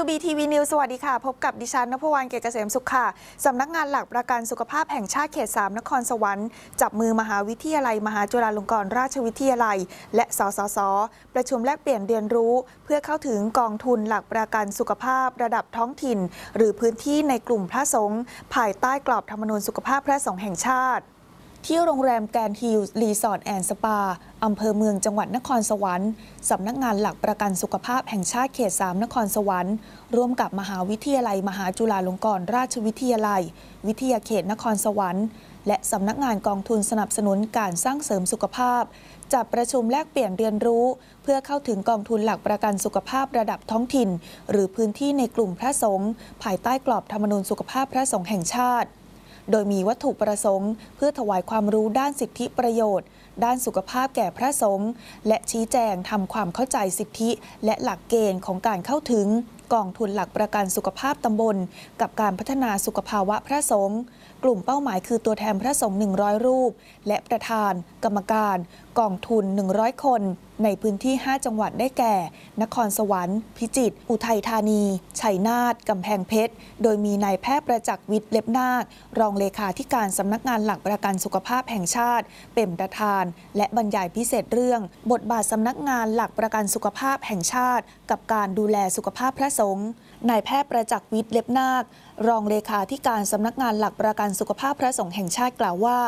WBTV News สวัสดีค่ะ พบกับดิฉันนภวรรณเกษเกษมสุขค่ะ สำนักงานหลักประกันสุขภาพแห่งชาติเขต3นครสวรรค์จับมือมหาวิทยาลัย มหาจุฬาลงกรณราชวิทยาลัย และสสสประชุมแลกเปลี่ยนเรียนรู้ เพื่อเข้าถึงกองทุนหลักประกันสุขภาพ ระดับท้องถิ่น หรือพื้นที่ในกลุ่มพระสงฆ์ภายใต้กรอบธรรมนูญสุขภาพพระสงฆ์แห่งชาติที่โรงแรมแกรนฮิลส์รีสอร์ทแอนด์สปาอำเภอเมืองจังหวัดนครสวรรค์ สำนักงานหลักประกันสุขภาพแห่งชาติเขต3นครสวรรค์ ร่วมกับมหาวิทยาลัย มหาจุฬาลงกรณราชวิทยาลัย วิทยาเขตนครสวรรค์ และสำนักงานกองทุนสนับสนุนการสร้างเสริมสุขภาพ จัดประชุมแลกเปลี่ยนเรียนรู้ เพื่อเข้าถึงกองทุนหลักประกันสุขภาพระดับท้องถิ่น หรือพื้นที่ในกลุ่มพระสงฆ์ภายใต้กรอบธรรมนูญสุขภาพพระสงฆ์แห่งชาติโดยมีวัตถุประสงค์ เพื่อถวายความรู้ด้านสิทธิประโยชน์ ด้านสุขภาพแก่พระสงฆ์และชี้แจงทำความเข้าใจสิทธิ และหลักเกณฑ์ของการเข้าถึงกองทุนหลักประกันสุขภาพตำบล กับการพัฒนาสุขภาวะพระสงฆ์กลุ่มเป้าหมายคือตัวแทนพระสงฆ์100 รูป และประธาน กรรมการกองทุน 100 คนในพื้นที่ 5 จังหวัด ได้แก่ นครสวรรค์ พิจิตร อุทัยธานี ชัยนาทกำแพงเพชร โดยมีนายแพทย์ประจักษ์วิทย์เล็บนาค รองเลขาธิการสำนักงานหลักประกันสุขภาพแห่งชาติ เป็นประธาน และบรรยายพิเศษเรื่อง บทบาทสำนักงานหลักประกันสุขภาพแห่งชาติ กับการดูแลสุขภาพพระสงฆ์ นายแพทย์ประจักษ์วิทย์เล็บนาค รองเลขาธิการสำนักงานหลักประกันสุขภาพพระสงฆ์แห่งชาติกล่าวว่า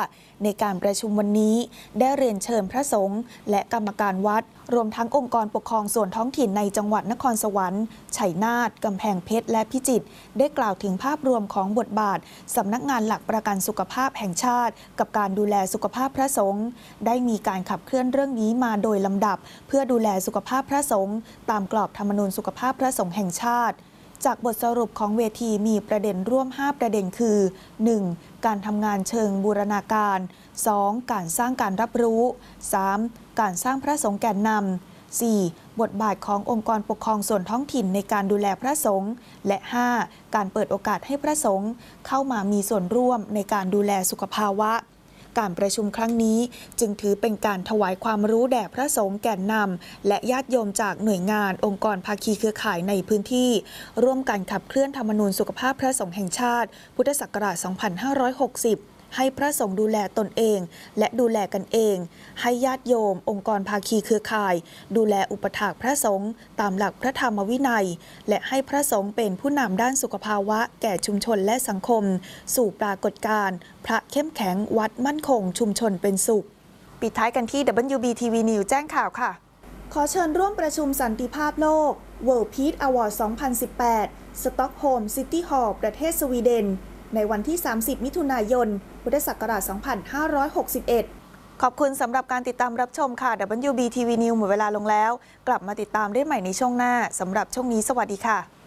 ในการประชุมวันนี้ ได้เรียนเชิญพระสงฆ์และกรรมการวัดฐรวมทั้งองค์กรปกครองส่วนท้องถิ่นในจังหวัดนครสวรรค์ชัยนาทกำแพงเพชร และพิจิตร ได้กล่าวถึงภาพรวมของบทบาท สำนักงานหลักประกันสุขภาพแห่งชาติ กับการดูแลสุขภาพพระสงฆ์ได้มีการขับเคลื่อนเรื่องนี้มาโดยลำดับ เพื่อดูแลสุขภาพพระสงฆ์ตามกรอบธรรมนูญสุขภาพพระสงฆ์แห่งชาติจากบทสรุปของเวทีมีประเด็นร่วม5ประเด็นคือ 1. การทำงานเชิงบูรณาการ 2. การสร้างการรับรู้ 3. การสร้างพระสงฆ์แก่นนำ 4. บทบาทขององค์กรปกครองส่วนท้องถิ่นในการดูแลพระสงฆ์และ 5. การเปิดโอกาสให้พระสงฆ์เข้ามามีส่วนร่วมในการดูแลสุขภาวะการประชุมครั้งนี้จึงถือเป็นการถวายความรู้แด่พระสงฆ์แก่นนำและญาติโยมจากหน่วยงานองค์กรภาคีเครือข่ายในพื้นที่ร่วมกันขับเคลื่อนธรรมนูญสุขภาพพระสงฆ์แห่งชาติ พุทธศักราช 2560ให้พระสงฆ์ดูแลตนเอง และดูแลกันเอง ให้ญาติโยมองค์กรภาคีเครือข่าย ดูแลอุปถากพระสงฆ์ตามหลักพระธรรมวินัย และให้พระสงฆ์เป็นผู้นำด้านสุขภาวะแก่ชุมชนและสังคม สู่ปรากฏการณ์พระเข้มแข็งวัดมั่นคง ชุมชนเป็นสุข ปิดท้ายกันที่ WBTV News แจ้งข่าวค่ะ ขอเชิญร่วมประชุมสันติภาพโลก World Peace Award 2018 สต็อกโฮล์มซิตี้ฮอประเทศสวีเดนในวันที่ 30 มิถุนายน พุทธศักราช2561 ขอบคุณสำหรับการติดตามรับชมค่ะ WBTV News หมดเวลาลงแล้ว กลับมาติดตามได้ใหม่ในช่วงหน้าสำหรับช่วงนี้ สวัสดีค่ะ